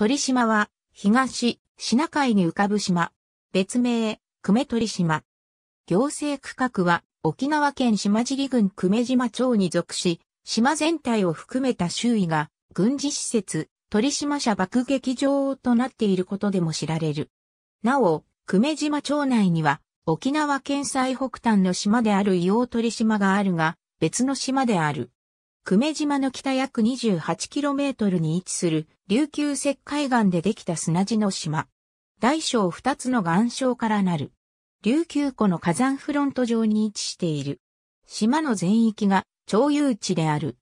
鳥島は、東、シナ海に浮かぶ島。別名、久米鳥島。行政区画は、沖縄県島尻郡久米島町に属し、島全体を含めた周囲が、軍事施設、鳥島社爆撃場となっていることでも知られる。なお、久米島町内には、沖縄県最北端の島である硫黄鳥島があるが、別の島である。久米島の北約 28km に位置する琉球石灰岩でできた砂地の島。大小2つの岩礁からなる。琉球湖の火山フロント上に位置している。島の全域が超有地である。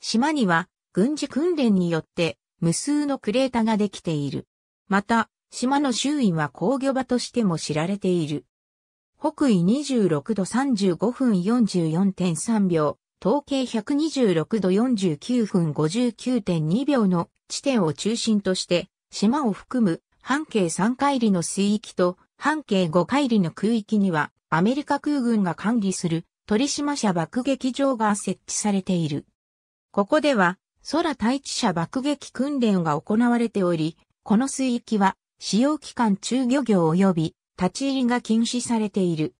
島には軍事訓練によって無数のクレータができている。また、島の周囲は工業場としても知られている。北緯26度35分44.3秒、統計126度49分59.2秒の地点を中心として、島を含む半径3海里の水域と半径5海里の空域には、アメリカ空軍が管理する鳥島社爆撃場が設置されている。ここでは、空対地者爆撃訓練が行われており、この水域は、使用期間中漁業及び立ち入りが禁止されている。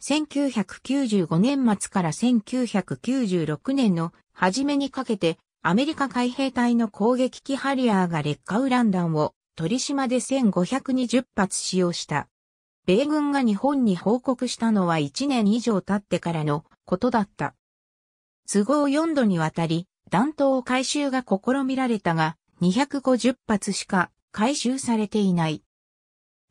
1995年末から1996年の初めにかけて、アメリカ海兵隊の攻撃機ハリアーが劣化ウラン弾を鳥島で1520発使用した。米軍が日本に報告したのは1年以上経ってからのことだった。都合4度にわたり、弾頭回収が試みられたが、250発しか回収されていない。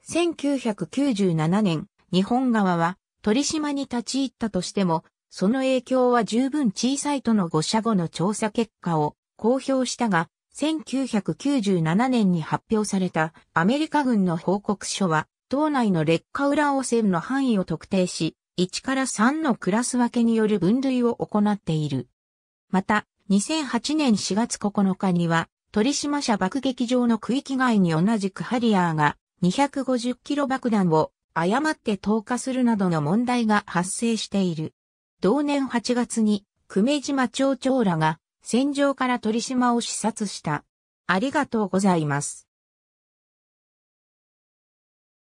1997年、日本側は鳥島に立ち入ったとしても、その影響は十分小さいとの5社後の調査結果を公表したが、1997年に発表されたアメリカ軍の報告書は、島内の劣化裏汚染の範囲を特定し、1から3のクラス分けによる分類を行っている。また、2008年4月9日には、鳥島社爆撃場の区域外に同じくハリアーが2 5 0キロ爆弾を誤って投下するなどの問題が発生している。同年8月に、久米島町長らが、戦場から鳥島を視察した。ありがとうございます。